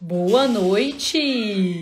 Boa noite!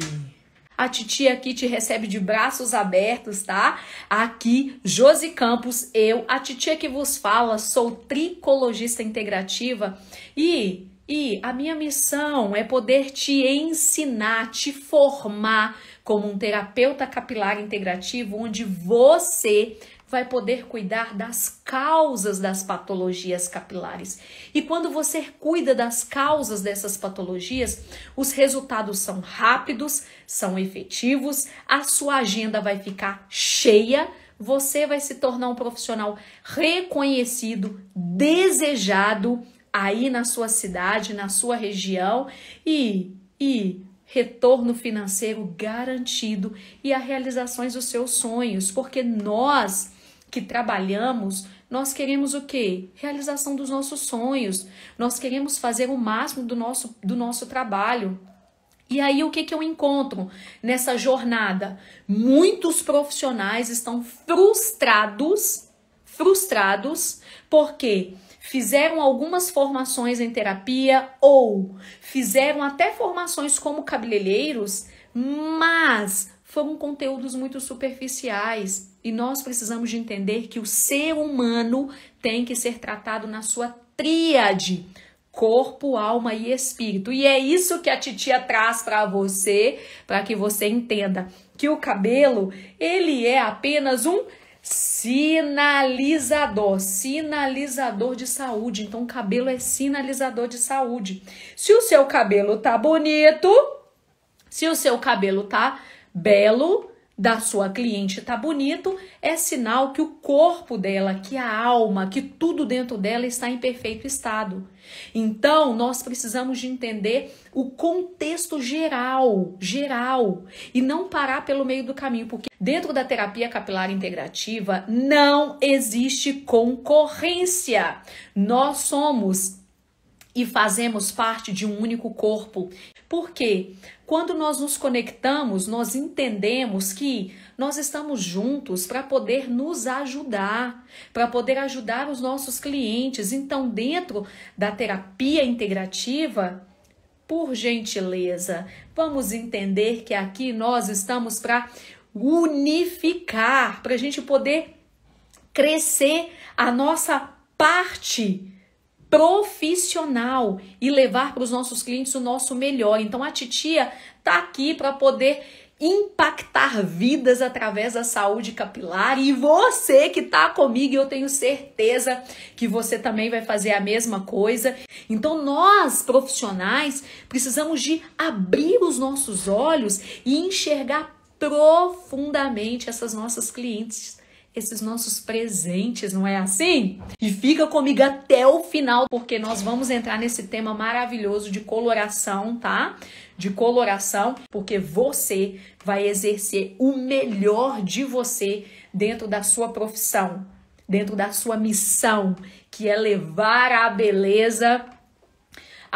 A titia aqui te recebe de braços abertos, tá? Aqui, Josi Campos, eu, a titia é que vos fala, sou tricologista integrativa e, e a minha missão é poder te ensinar, te formar como um terapeuta capilar integrativo, onde você vai poder cuidar das causas das patologias capilares. E quando você cuida das causas dessas patologias, os resultados são rápidos, são efetivos, a sua agenda vai ficar cheia, você vai se tornar um profissional reconhecido, desejado aí na sua cidade, na sua região e e retorno financeiro garantido e a realizações dos seus sonhos, porque nós que trabalhamos, nós queremos o quê? Realização dos nossos sonhos. Nós queremos fazer o máximo do nosso, do nosso trabalho. E aí o que, que eu encontro nessa jornada? Muitos profissionais estão frustrados, frustrados, porque fizeram algumas formações em terapia ou fizeram até formações como cabeleireiros, mas foram conteúdos muito superficiais. E nós precisamos de entender que o ser humano tem que ser tratado na sua tríade: corpo, alma e espírito. E é isso que a titia traz para você, para que você entenda que o cabelo, ele é apenas um sinalizador, sinalizador de saúde. Então, o cabelo é sinalizador de saúde. Se o seu cabelo tá bonito, se o seu cabelo tá belo, da sua cliente está bonito, é sinal que o corpo dela, que a alma, que tudo dentro dela está em perfeito estado. Então, nós precisamos de entender o contexto geral, geral, e não parar pelo meio do caminho, porque dentro da terapia capilar integrativa não existe concorrência. Nós somos e fazemos parte de um único corpo porque quando nós nos conectamos, nós entendemos que nós estamos juntos para poder nos ajudar, para poder ajudar os nossos clientes. Então, dentro da terapia integrativa, por gentileza, vamos entender que aqui nós estamos para unificar, para a gente poder crescer a nossa parte profissional e levar para os nossos clientes o nosso melhor. Então a titia tá aqui para poder impactar vidas através da saúde capilar e você que tá comigo, eu tenho certeza que você também vai fazer a mesma coisa. Então nós, profissionais, precisamos de abrir os nossos olhos e enxergar profundamente essas nossas clientes esses nossos presentes, não é assim? E fica comigo até o final, porque nós vamos entrar nesse tema maravilhoso de coloração, tá? De coloração, porque você vai exercer o melhor de você dentro da sua profissão, dentro da sua missão, que é levar a beleza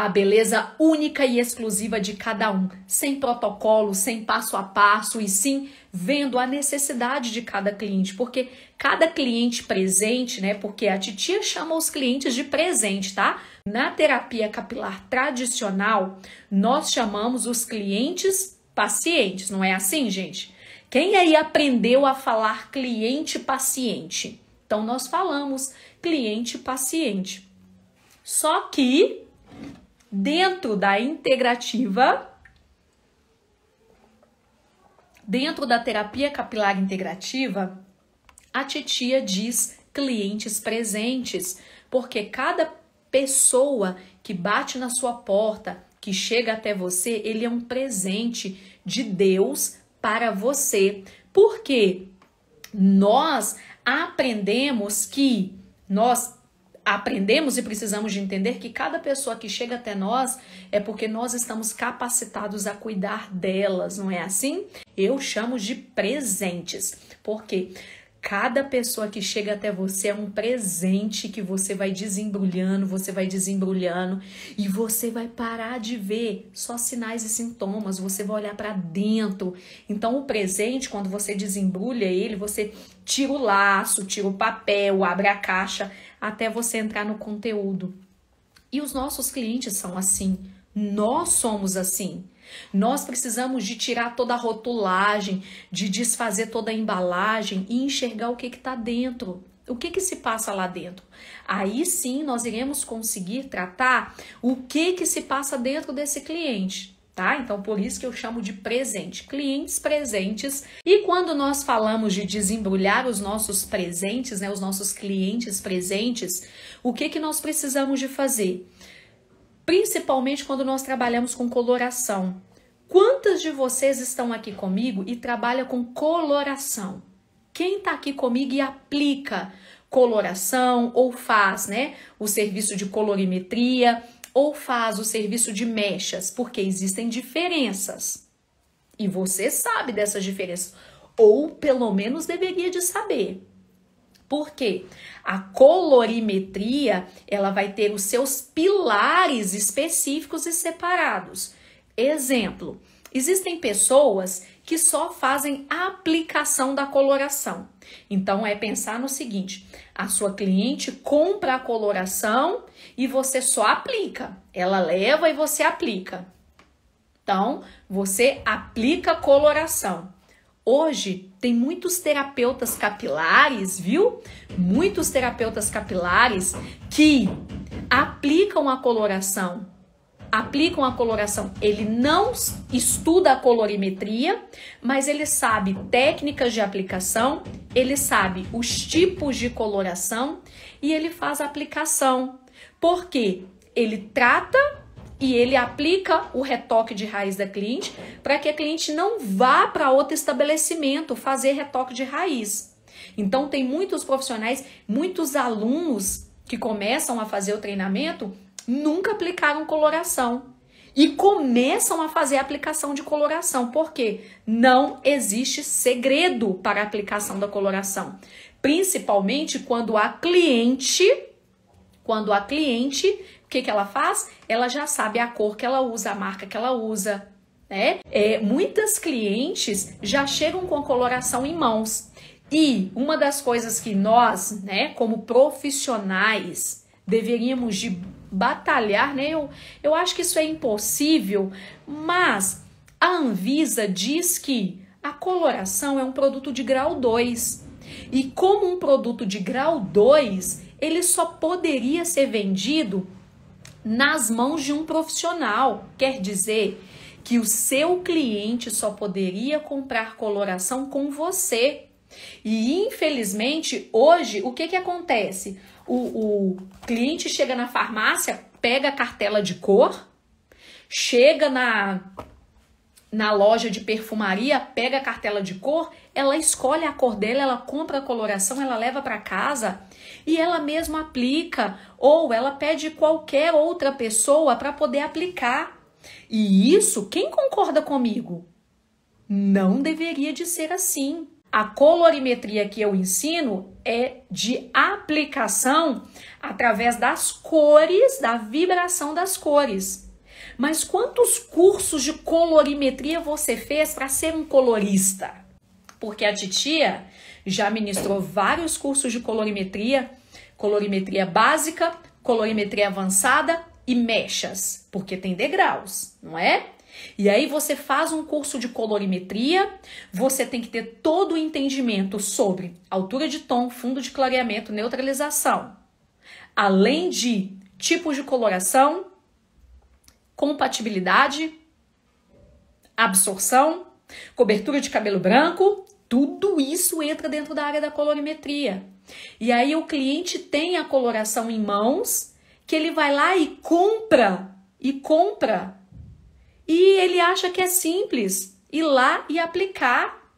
a beleza única e exclusiva de cada um, sem protocolo, sem passo a passo e sim vendo a necessidade de cada cliente, porque cada cliente presente, né? Porque a titia chama os clientes de presente, tá? Na terapia capilar tradicional, nós chamamos os clientes pacientes, não é assim, gente? Quem aí aprendeu a falar cliente paciente? Então nós falamos cliente paciente. Só que dentro da integrativa, dentro da terapia capilar integrativa, a titia diz clientes presentes, porque cada pessoa que bate na sua porta, que chega até você, ele é um presente de Deus para você. Porque nós aprendemos que nós aprendemos e precisamos de entender que cada pessoa que chega até nós é porque nós estamos capacitados a cuidar delas, não é assim? Eu chamo de presentes, porque cada pessoa que chega até você é um presente que você vai desembrulhando, você vai desembrulhando e você vai parar de ver só sinais e sintomas, você vai olhar para dentro. Então o presente, quando você desembrulha ele, você tira o laço, tira o papel, abre a caixa, até você entrar no conteúdo. E os nossos clientes são assim. Nós somos assim. Nós precisamos de tirar toda a rotulagem, de desfazer toda a embalagem e enxergar o que está dentro. O que, que se passa lá dentro? Aí sim nós iremos conseguir tratar o que, que se passa dentro desse cliente tá? Então, por isso que eu chamo de presente, clientes presentes. E quando nós falamos de desembrulhar os nossos presentes, né, os nossos clientes presentes, o que que nós precisamos de fazer? Principalmente quando nós trabalhamos com coloração. Quantas de vocês estão aqui comigo e trabalha com coloração? Quem está aqui comigo e aplica coloração ou faz, né, o serviço de colorimetria? ou faz o serviço de mechas, porque existem diferenças. E você sabe dessas diferenças, ou pelo menos deveria de saber. Por quê? A colorimetria, ela vai ter os seus pilares específicos e separados. Exemplo, existem pessoas que só fazem a aplicação da coloração. Então é pensar no seguinte: a sua cliente compra a coloração e você só aplica. Ela leva e você aplica. Então, você aplica coloração. Hoje tem muitos terapeutas capilares, viu? Muitos terapeutas capilares que aplicam a coloração. Aplicam a coloração. Ele não estuda a colorimetria, mas ele sabe técnicas de aplicação, ele sabe os tipos de coloração e ele faz a aplicação porque ele trata e ele aplica o retoque de raiz da cliente para que a cliente não vá para outro estabelecimento fazer retoque de raiz. Então tem muitos profissionais, muitos alunos que começam a fazer o treinamento nunca aplicaram coloração e começam a fazer a aplicação de coloração, porque não existe segredo para a aplicação da coloração, principalmente quando a cliente quando a cliente, o que, que ela faz? Ela já sabe a cor que ela usa, a marca que ela usa, né? É, muitas clientes já chegam com a coloração em mãos. E uma das coisas que nós, né, como profissionais, deveríamos de batalhar, né? Eu, eu acho que isso é impossível, mas a Anvisa diz que a coloração é um produto de grau 2. E como um produto de grau 2, ele só poderia ser vendido nas mãos de um profissional. Quer dizer que o seu cliente só poderia comprar coloração com você. E infelizmente, hoje, o que, que acontece? O, o cliente chega na farmácia, pega a cartela de cor, chega na, na loja de perfumaria, pega a cartela de cor, ela escolhe a cor dela, ela compra a coloração, ela leva para casa e ela mesma aplica, ou ela pede qualquer outra pessoa para poder aplicar. E isso, quem concorda comigo? Não deveria de ser assim. A colorimetria que eu ensino é de aplicação através das cores, da vibração das cores. Mas quantos cursos de colorimetria você fez para ser um colorista? Porque a titia já ministrou vários cursos de colorimetria, colorimetria básica, colorimetria avançada e mechas, porque tem degraus, não é? E aí você faz um curso de colorimetria, você tem que ter todo o entendimento sobre altura de tom, fundo de clareamento, neutralização. Além de tipos de coloração, compatibilidade, absorção, cobertura de cabelo branco, tudo isso entra dentro da área da colorimetria. E aí o cliente tem a coloração em mãos, que ele vai lá e compra, e compra. E ele acha que é simples ir lá e aplicar.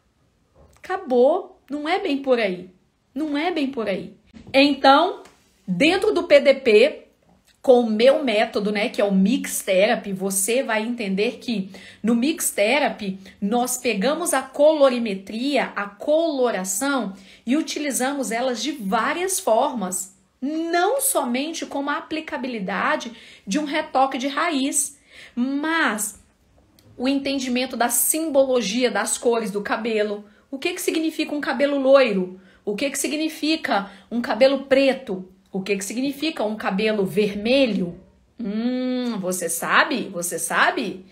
Acabou. Não é bem por aí. Não é bem por aí. Então, dentro do PDP, com o meu método, né, que é o Mix Therapy, você vai entender que no Mix Therapy nós pegamos a colorimetria, a coloração e utilizamos elas de várias formas, não somente como a aplicabilidade de um retoque de raiz, mas o entendimento da simbologia das cores do cabelo. O que, que significa um cabelo loiro? O que, que significa um cabelo preto? O que, que significa um cabelo vermelho? Hum, você sabe? Você sabe?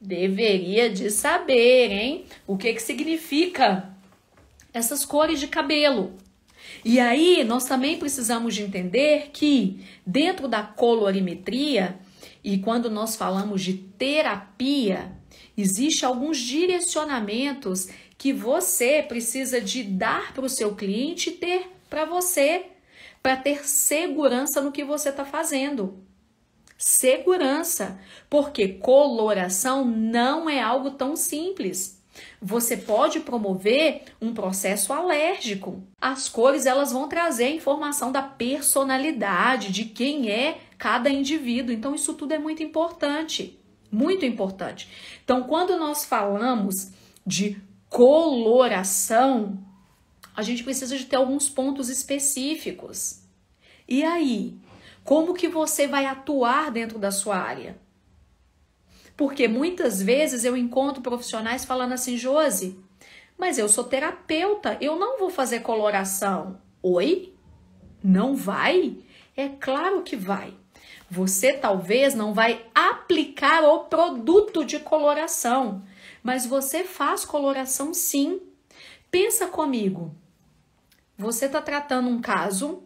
Deveria de saber, hein? O que, que significa essas cores de cabelo? E aí, nós também precisamos de entender que dentro da colorimetria e quando nós falamos de terapia, existe alguns direcionamentos que você precisa de dar para o seu cliente ter para você para ter segurança no que você está fazendo. Segurança, porque coloração não é algo tão simples. Você pode promover um processo alérgico. As cores elas vão trazer a informação da personalidade, de quem é cada indivíduo. Então isso tudo é muito importante, muito importante. Então quando nós falamos de coloração, a gente precisa de ter alguns pontos específicos. E aí, como que você vai atuar dentro da sua área? Porque muitas vezes eu encontro profissionais falando assim, Josi, mas eu sou terapeuta, eu não vou fazer coloração. Oi? Não vai? É claro que vai. Você talvez não vai aplicar o produto de coloração, mas você faz coloração sim. Pensa comigo. Você está tratando um caso,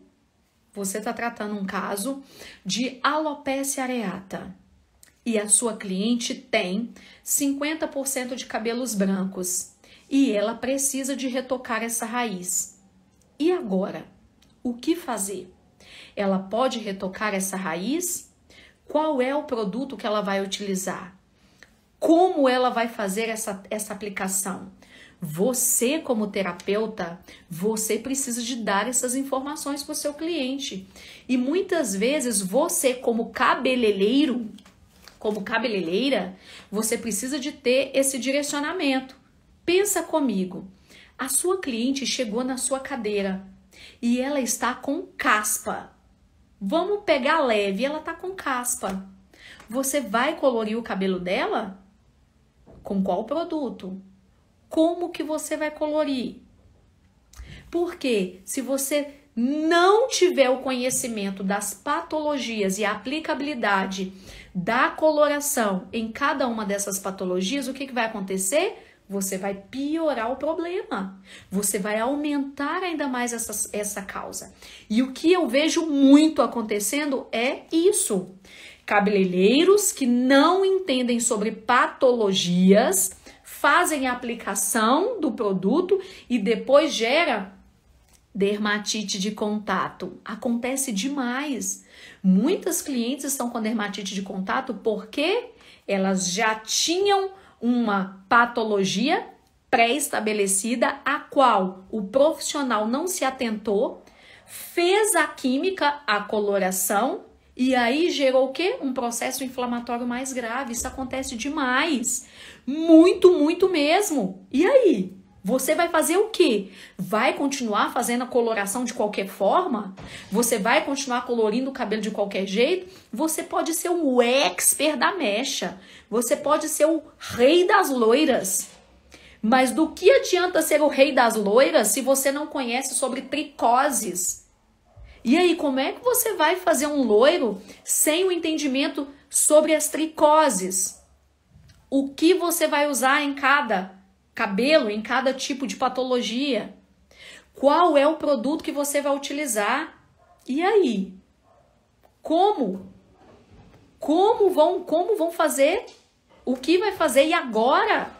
você está tratando um caso de alopecia areata e a sua cliente tem 50% de cabelos brancos e ela precisa de retocar essa raiz. E agora, o que fazer? Ela pode retocar essa raiz? Qual é o produto que ela vai utilizar? Como ela vai fazer essa, essa aplicação? Você, como terapeuta, você precisa de dar essas informações para o seu cliente. E muitas vezes você, como cabeleireiro, como cabeleireira, você precisa de ter esse direcionamento. Pensa comigo. A sua cliente chegou na sua cadeira e ela está com caspa. Vamos pegar leve, ela está com caspa. Você vai colorir o cabelo dela? Com qual produto? como que você vai colorir. Porque se você não tiver o conhecimento das patologias e a aplicabilidade da coloração em cada uma dessas patologias, o que, que vai acontecer? Você vai piorar o problema, você vai aumentar ainda mais essa, essa causa. E o que eu vejo muito acontecendo é isso: cabeleireiros que não entendem sobre patologias fazem a aplicação do produto e depois gera dermatite de contato. Acontece demais. Muitas clientes estão com dermatite de contato porque elas já tinham uma patologia pré-estabelecida a qual o profissional não se atentou, fez a química, a coloração e aí gerou o que? Um processo inflamatório mais grave. Isso acontece demais. Muito, muito mesmo. E aí? Você vai fazer o quê? Vai continuar fazendo a coloração de qualquer forma? Você vai continuar colorindo o cabelo de qualquer jeito? Você pode ser o expert da mecha. Você pode ser o rei das loiras. Mas do que adianta ser o rei das loiras se você não conhece sobre tricoses? E aí, como é que você vai fazer um loiro sem o entendimento sobre as tricoses? o que você vai usar em cada cabelo, em cada tipo de patologia, qual é o produto que você vai utilizar e aí como como vão como vão fazer o que vai fazer e agora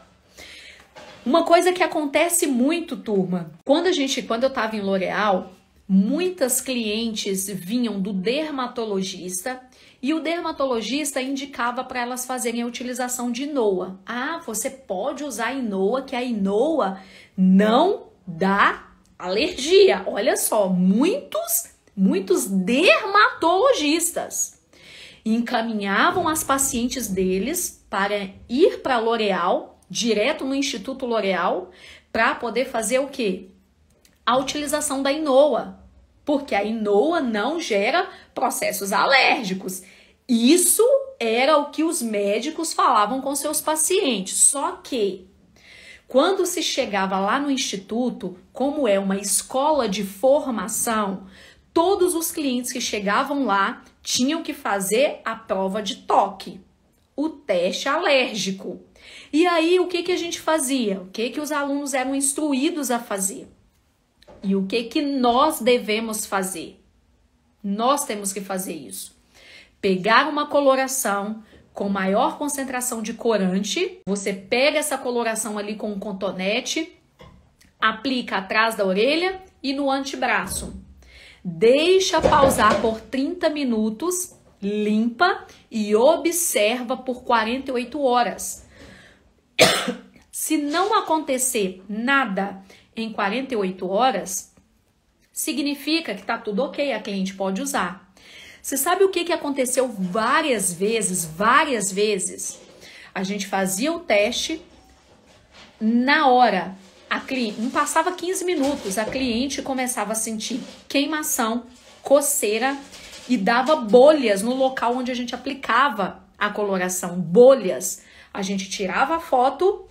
uma coisa que acontece muito turma quando a gente quando eu estava em L'Oréal muitas clientes vinham do dermatologista e o dermatologista indicava para elas fazerem a utilização de Inoa. Ah, você pode usar Inoa, que a Inoa não dá alergia. Olha só, muitos, muitos dermatologistas encaminhavam as pacientes deles para ir para L'Oréal, direto no Instituto L'Oréal, para poder fazer o quê? A utilização da Inoa, porque a inoa não gera processos alérgicos. Isso era o que os médicos falavam com seus pacientes. Só que quando se chegava lá no instituto, como é uma escola de formação, todos os clientes que chegavam lá tinham que fazer a prova de toque, o teste alérgico. E aí, o que, que a gente fazia? O que, que os alunos eram instruídos a fazer? E o que que nós devemos fazer? Nós temos que fazer isso. Pegar uma coloração com maior concentração de corante, você pega essa coloração ali com um cotonete, aplica atrás da orelha e no antebraço. Deixa pausar por 30 minutos, limpa e observa por 48 horas. Se não acontecer nada em 48 horas, significa que está tudo ok, a cliente pode usar. Você sabe o que, que aconteceu várias vezes, várias vezes? A gente fazia o teste na hora. A cliente, não passava 15 minutos, a cliente começava a sentir queimação, coceira e dava bolhas no local onde a gente aplicava a coloração, bolhas. A gente tirava a foto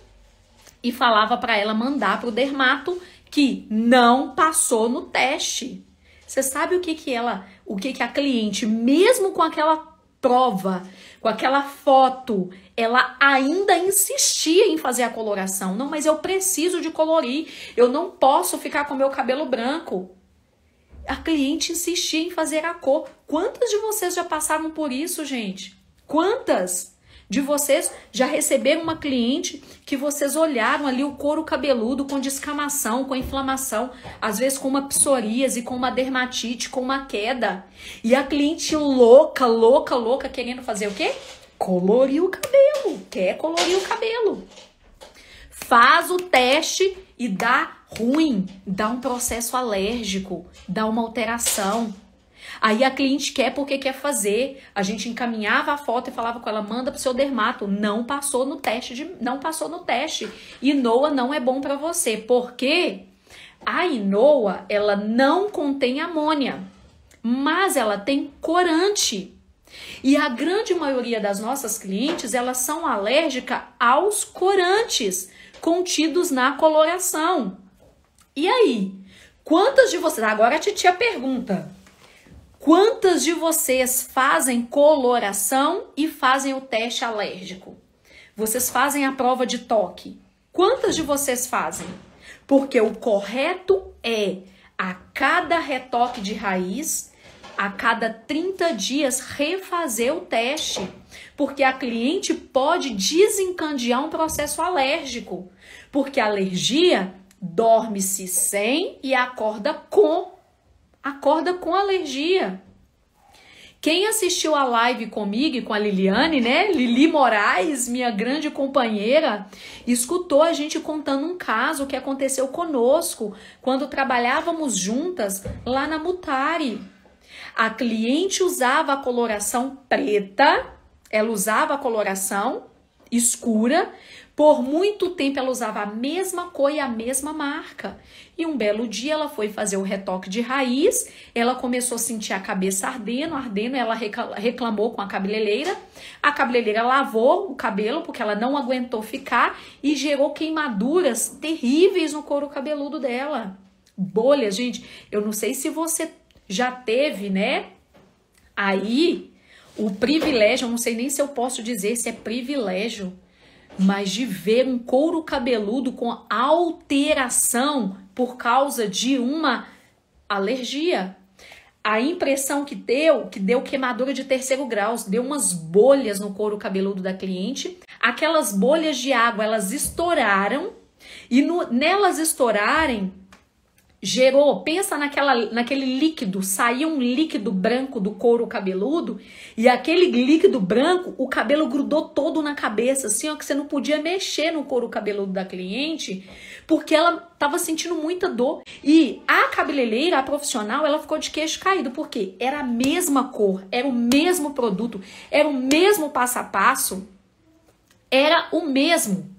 e falava para ela mandar para o dermato que não passou no teste. Você sabe o que que ela, o que que a cliente, mesmo com aquela prova, com aquela foto, ela ainda insistia em fazer a coloração. Não, mas eu preciso de colorir. Eu não posso ficar com meu cabelo branco. A cliente insistia em fazer a cor. Quantas de vocês já passaram por isso, gente? Quantas? de vocês já receberam uma cliente que vocês olharam ali o couro cabeludo com descamação, com inflamação, às vezes com uma psoríase, com uma dermatite, com uma queda. E a cliente louca, louca, louca, querendo fazer o quê? Colorir o cabelo. Quer colorir o cabelo. Faz o teste e dá ruim, dá um processo alérgico, dá uma alteração Aí a cliente quer porque quer fazer. A gente encaminhava a foto e falava com ela, manda pro seu dermato. Não passou no teste, de, não passou no teste. Inoa não é bom para você, porque a Inoa, ela não contém amônia, mas ela tem corante. E a grande maioria das nossas clientes, elas são alérgicas aos corantes contidos na coloração. E aí? Quantas de vocês... Agora a titia pergunta. Quantas de vocês fazem coloração e fazem o teste alérgico? Vocês fazem a prova de toque. Quantas de vocês fazem? Porque o correto é a cada retoque de raiz, a cada 30 dias, refazer o teste. Porque a cliente pode desencandear um processo alérgico. Porque a alergia dorme-se sem e acorda com acorda com alergia. Quem assistiu a live comigo e com a Liliane, né? Lili Moraes, minha grande companheira, escutou a gente contando um caso que aconteceu conosco quando trabalhávamos juntas lá na Mutari. A cliente usava a coloração preta, ela usava a coloração escura por muito tempo ela usava a mesma cor e a mesma marca. E um belo dia ela foi fazer o retoque de raiz, ela começou a sentir a cabeça ardendo, ardendo, ela reclamou com a cabeleireira. A cabeleireira lavou o cabelo porque ela não aguentou ficar e gerou queimaduras terríveis no couro cabeludo dela. Bolha, gente, eu não sei se você já teve, né? Aí o privilégio, eu não sei nem se eu posso dizer se é privilégio mas de ver um couro cabeludo com alteração por causa de uma alergia. A impressão que deu, que deu queimadura de terceiro grau, deu umas bolhas no couro cabeludo da cliente. Aquelas bolhas de água, elas estouraram e no, nelas estourarem, gerou, pensa naquela, naquele líquido, saiu um líquido branco do couro cabeludo e aquele líquido branco, o cabelo grudou todo na cabeça, assim, ó, que você não podia mexer no couro cabeludo da cliente, porque ela estava sentindo muita dor. E a cabeleireira, a profissional, ela ficou de queixo caído, porque era a mesma cor, era o mesmo produto, era o mesmo passo a passo, era o mesmo.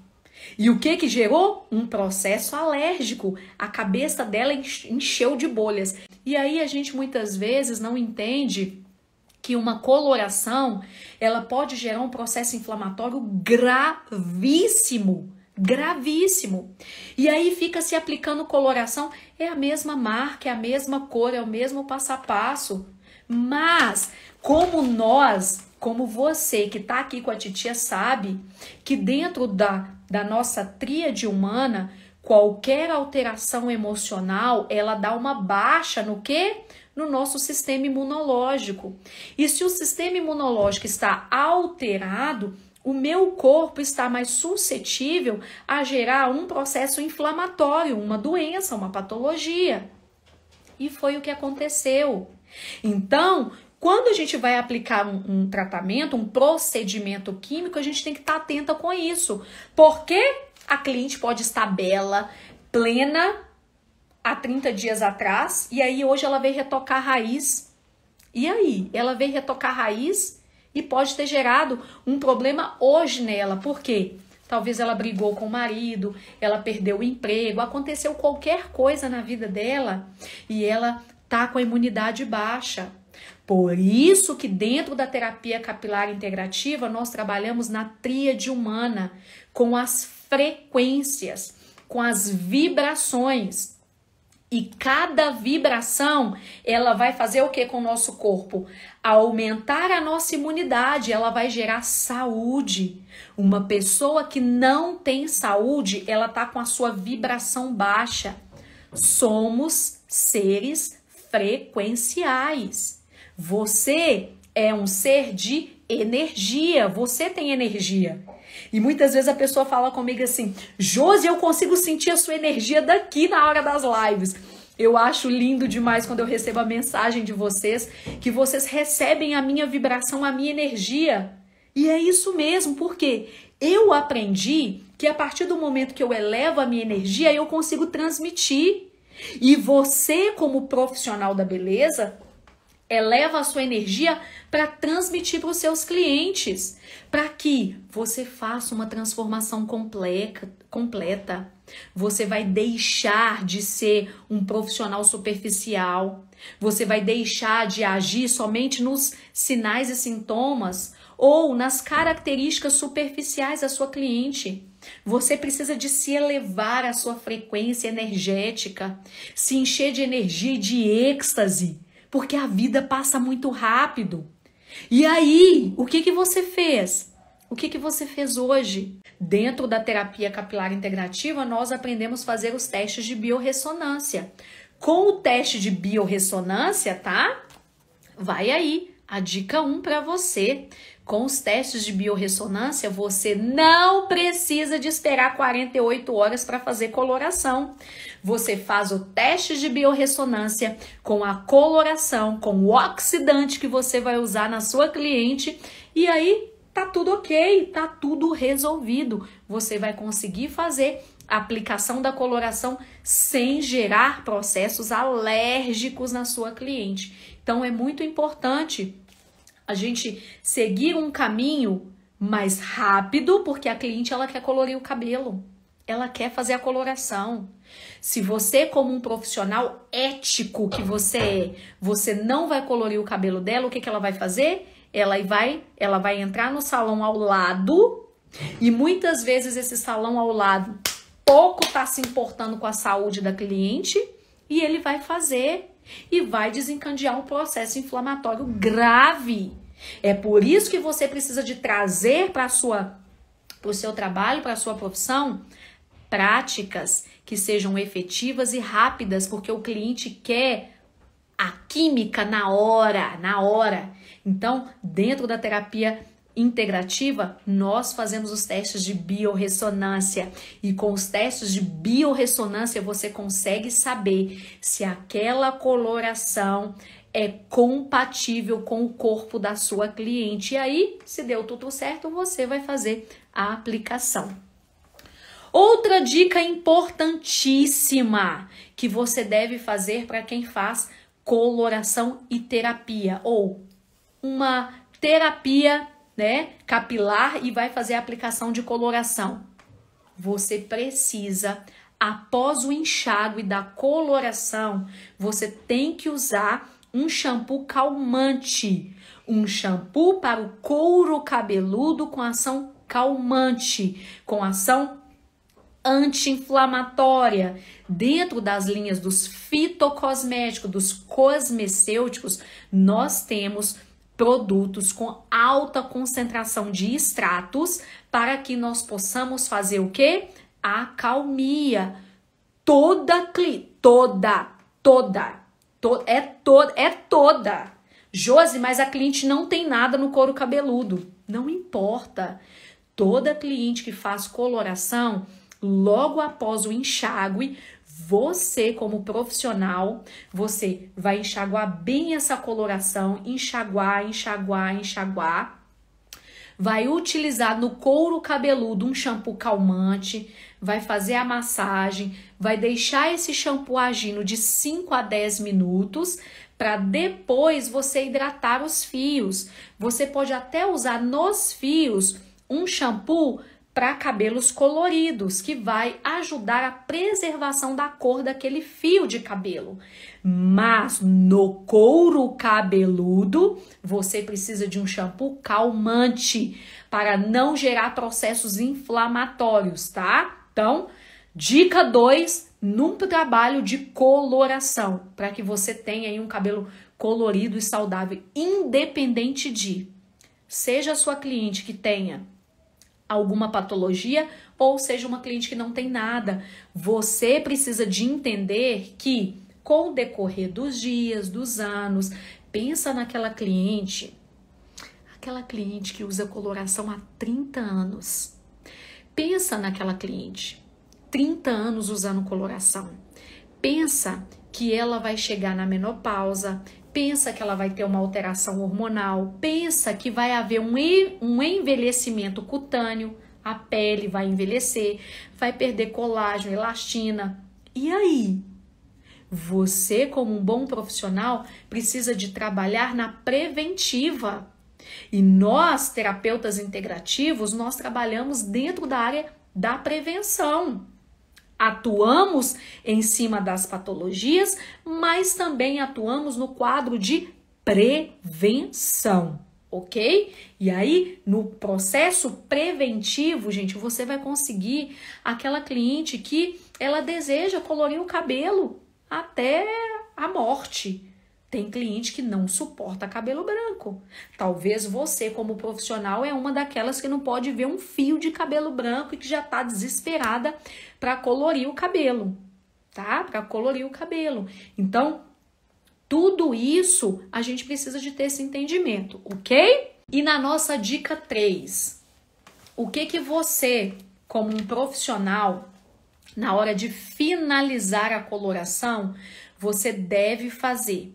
E o que que gerou? Um processo alérgico. A cabeça dela encheu de bolhas. E aí a gente muitas vezes não entende que uma coloração, ela pode gerar um processo inflamatório gravíssimo gravíssimo. E aí fica se aplicando coloração, é a mesma marca, é a mesma cor, é o mesmo passo a passo. Mas como nós, como você que está aqui com a titia sabe que dentro da da nossa tríade humana, qualquer alteração emocional, ela dá uma baixa no que? No nosso sistema imunológico. E se o sistema imunológico está alterado, o meu corpo está mais suscetível a gerar um processo inflamatório, uma doença, uma patologia. E foi o que aconteceu. Então, quando a gente vai aplicar um, um tratamento, um procedimento químico, a gente tem que estar tá atenta com isso, porque a cliente pode estar bela, plena há 30 dias atrás e aí hoje ela veio retocar a raiz. E aí, ela veio retocar a raiz e pode ter gerado um problema hoje nela. Por quê? Talvez ela brigou com o marido, ela perdeu o emprego, aconteceu qualquer coisa na vida dela e ela tá com a imunidade baixa. Por isso que dentro da terapia capilar integrativa nós trabalhamos na tríade humana com as frequências, com as vibrações. E cada vibração, ela vai fazer o que com o nosso corpo? Aumentar a nossa imunidade, ela vai gerar saúde. Uma pessoa que não tem saúde, ela tá com a sua vibração baixa. Somos seres frequenciais. Você é um ser de energia, você tem energia. E muitas vezes a pessoa fala comigo assim: Josi, eu consigo sentir a sua energia daqui na hora das lives. Eu acho lindo demais quando eu recebo a mensagem de vocês, que vocês recebem a minha vibração, a minha energia. E é isso mesmo, porque eu aprendi que a partir do momento que eu elevo a minha energia, eu consigo transmitir. E você, como profissional da beleza, Eleva é, a sua energia para transmitir para os seus clientes, para que você faça uma transformação completa. Você vai deixar de ser um profissional superficial, você vai deixar de agir somente nos sinais e sintomas ou nas características superficiais da sua cliente. Você precisa de se elevar a sua frequência energética, se encher de energia e de êxtase porque a vida passa muito rápido. E aí, o que que você fez? O que que você fez hoje? Dentro da terapia capilar integrativa, nós aprendemos a fazer os testes de biorressonância. Com o teste de biorressonância, tá? Vai aí a dica 1 um para você. Com os testes de biorressonância, você não precisa de esperar 48 horas para fazer coloração. Você faz o teste de biorressonância com a coloração, com o oxidante que você vai usar na sua cliente e aí tá tudo OK, tá tudo resolvido. Você vai conseguir fazer a aplicação da coloração sem gerar processos alérgicos na sua cliente. Então é muito importante a gente seguir um caminho mais rápido, porque a cliente ela quer colorir o cabelo, ela quer fazer a coloração. Se você, como um profissional ético que você é, você não vai colorir o cabelo dela, o que, que ela vai fazer? Ela vai, ela vai entrar no salão ao lado e muitas vezes esse salão ao lado pouco está se importando com a saúde da cliente e ele vai fazer e vai desencadear um processo inflamatório grave. É por isso que você precisa de trazer para sua para o seu trabalho, para a sua profissão, práticas que sejam efetivas e rápidas, porque o cliente quer a química na hora, na hora. Então, dentro da terapia integrativa, nós fazemos os testes de biorressonância. E com os testes de biorressonância, você consegue saber se aquela coloração é compatível com o corpo da sua cliente. E aí, se deu tudo certo, você vai fazer a aplicação. Outra dica importantíssima que você deve fazer para quem faz coloração e terapia ou uma terapia né, capilar e vai fazer a aplicação de coloração. Você precisa, após o enxágue da coloração, você tem que usar um shampoo calmante, um shampoo para o couro cabeludo com ação calmante, com ação anti-inflamatória. Dentro das linhas dos fitocosméticos, dos cosmecêuticos, nós temos produtos com alta concentração de extratos para que nós possamos fazer o que? Acalmia. Toda, toda, toda, to, é toda, é toda. Josi, mas a cliente não tem nada no couro cabeludo. Não importa. Toda cliente que faz coloração, logo após o enxágue, você, como profissional, você vai enxaguar bem essa coloração, enxaguar, enxaguar, enxaguar. Vai utilizar no couro cabeludo um shampoo calmante, vai fazer a massagem, vai deixar esse shampoo agindo de 5 a 10 minutos para depois você hidratar os fios. Você pode até usar nos fios um shampoo para cabelos coloridos, que vai ajudar a preservação da cor daquele fio de cabelo. Mas no couro cabeludo, você precisa de um shampoo calmante para não gerar processos inflamatórios, tá? Então, dica 2, num trabalho de coloração, para que você tenha aí um cabelo colorido e saudável, independente de seja a sua cliente que tenha alguma patologia ou seja uma cliente que não tem nada. Você precisa de entender que com o decorrer dos dias, dos anos, pensa naquela cliente, aquela cliente que usa coloração há 30 anos. Pensa naquela cliente, 30 anos usando coloração. Pensa que ela vai chegar na menopausa, pensa que ela vai ter uma alteração hormonal, pensa que vai haver um, um envelhecimento cutâneo, a pele vai envelhecer, vai perder colágeno, elastina. E aí? Você, como um bom profissional, precisa de trabalhar na preventiva. E nós, terapeutas integrativos, nós trabalhamos dentro da área da prevenção atuamos em cima das patologias, mas também atuamos no quadro de prevenção, ok? E aí, no processo preventivo, gente, você vai conseguir aquela cliente que ela deseja colorir o cabelo até a morte. Tem cliente que não suporta cabelo branco. Talvez você, como profissional, é uma daquelas que não pode ver um fio de cabelo branco e que já está desesperada para colorir o cabelo, tá? Para colorir o cabelo. Então, tudo isso a gente precisa de ter esse entendimento, ok? E na nossa dica 3, o que que você, como um profissional, na hora de finalizar a coloração, você deve fazer?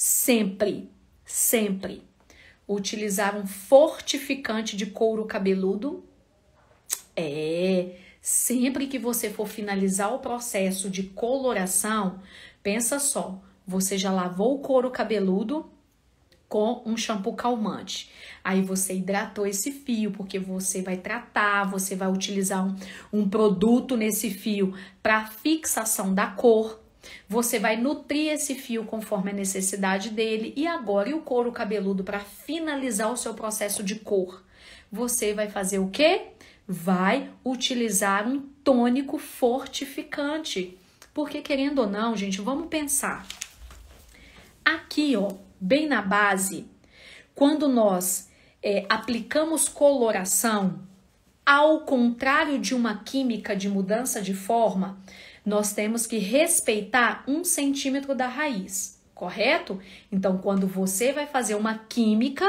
sempre, sempre utilizar um fortificante de couro cabeludo. É, sempre que você for finalizar o processo de coloração, pensa só, você já lavou o couro cabeludo com um shampoo calmante. Aí você hidratou esse fio, porque você vai tratar, você vai utilizar um, um produto nesse fio para fixação da cor, você vai nutrir esse fio conforme a necessidade dele. E agora, e o couro cabeludo para finalizar o seu processo de cor? Você vai fazer o quê? Vai utilizar um tônico fortificante. Porque, querendo ou não, gente, vamos pensar. Aqui, ó, bem na base, quando nós é, aplicamos coloração, ao contrário de uma química de mudança de forma, nós temos que respeitar um centímetro da raiz, correto? Então, quando você vai fazer uma química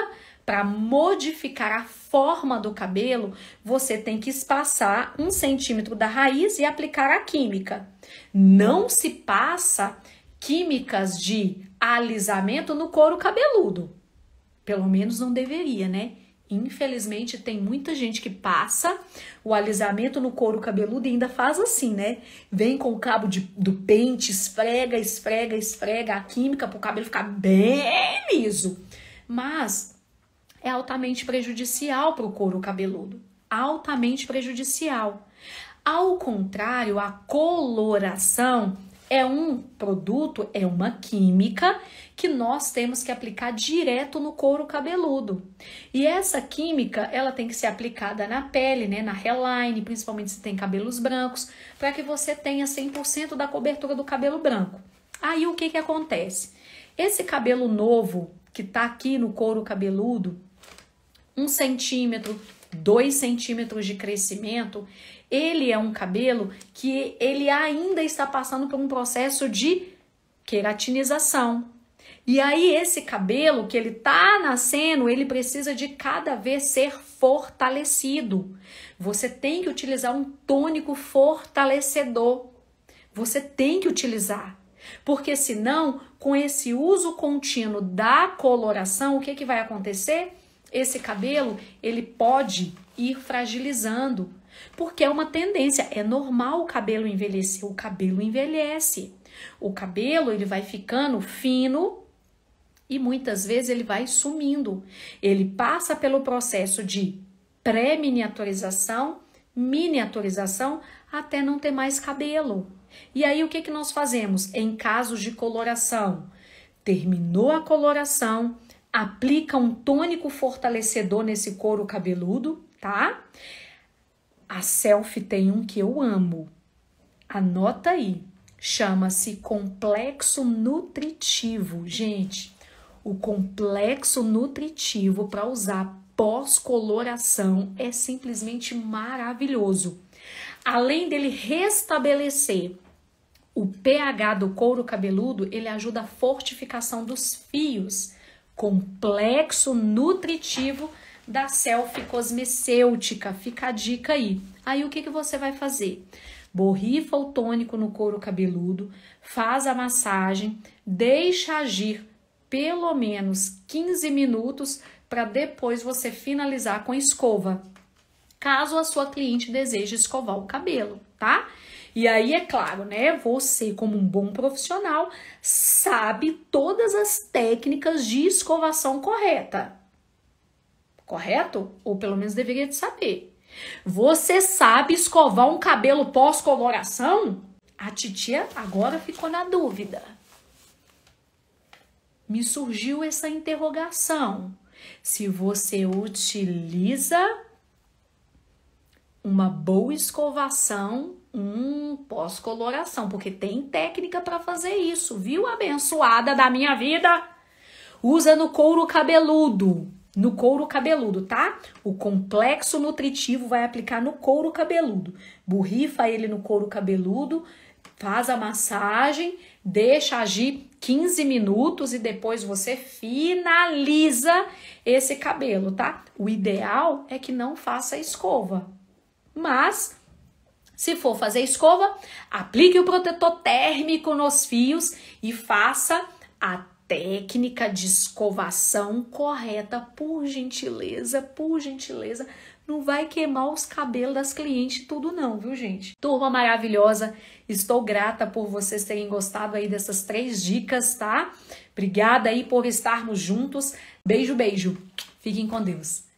para modificar a forma do cabelo, você tem que espaçar um centímetro da raiz e aplicar a química. Não se passa químicas de alisamento no couro cabeludo. Pelo menos não deveria, né? Infelizmente, tem muita gente que passa o alisamento no couro cabeludo e ainda faz assim, né? Vem com o cabo de, do pente, esfrega, esfrega, esfrega a química para o cabelo ficar bem liso. Mas é altamente prejudicial para o couro cabeludo. Altamente prejudicial. Ao contrário, a coloração é um produto, é uma química que nós temos que aplicar direto no couro cabeludo. E essa química, ela tem que ser aplicada na pele, né, na hairline, principalmente se tem cabelos brancos, para que você tenha 100% da cobertura do cabelo branco. Aí o que que acontece? Esse cabelo novo que tá aqui no couro cabeludo, um centímetro, dois centímetros de crescimento, ele é um cabelo que ele ainda está passando por um processo de queratinização. E aí esse cabelo que ele tá nascendo, ele precisa de cada vez ser fortalecido. Você tem que utilizar um tônico fortalecedor. Você tem que utilizar porque senão, com esse uso contínuo da coloração, o que, que vai acontecer? Esse cabelo ele pode ir fragilizando, porque é uma tendência, é normal o cabelo envelhecer, o cabelo envelhece. O cabelo, ele vai ficando fino e muitas vezes ele vai sumindo. Ele passa pelo processo de pré-miniaturização, miniaturização, até não ter mais cabelo. E aí o que, que nós fazemos? Em casos de coloração, terminou a coloração, aplica um tônico fortalecedor nesse couro cabeludo, tá? A selfie tem um que eu amo. Anota aí. Chama-se complexo nutritivo. Gente, o complexo nutritivo para usar pós-coloração é simplesmente maravilhoso. Além dele restabelecer o pH do couro cabeludo, ele ajuda a fortificação dos fios. Complexo nutritivo da selfie cosmecêutica. Fica a dica aí. Aí o que, que você vai fazer? Borrifa o tônico no couro cabeludo, faz a massagem, deixa agir pelo menos 15 minutos para depois você finalizar com escova. Caso a sua cliente deseje escovar o cabelo, tá? E aí é claro, né? Você, como um bom profissional, sabe todas as técnicas de escovação correta correto? Ou pelo menos deveria de saber. Você sabe escovar um cabelo pós-coloração? A titia agora ficou na dúvida. Me surgiu essa interrogação. Se você utiliza uma boa escovação, um pós-coloração, porque tem técnica para fazer isso, viu, abençoada da minha vida? Usa no couro cabeludo no couro cabeludo, tá? O complexo nutritivo vai aplicar no couro cabeludo. Borrifa ele no couro cabeludo, faz a massagem, deixa agir 15 minutos e depois você finaliza esse cabelo, tá? O ideal é que não faça escova. Mas se for fazer escova, aplique o protetor térmico nos fios e faça até técnica de escovação correta, por gentileza, por gentileza. Não vai queimar os cabelos das clientes tudo não, viu, gente? Turma maravilhosa, estou grata por vocês terem gostado aí dessas três dicas, tá? Obrigada aí por estarmos juntos. Beijo, beijo. Fiquem com Deus.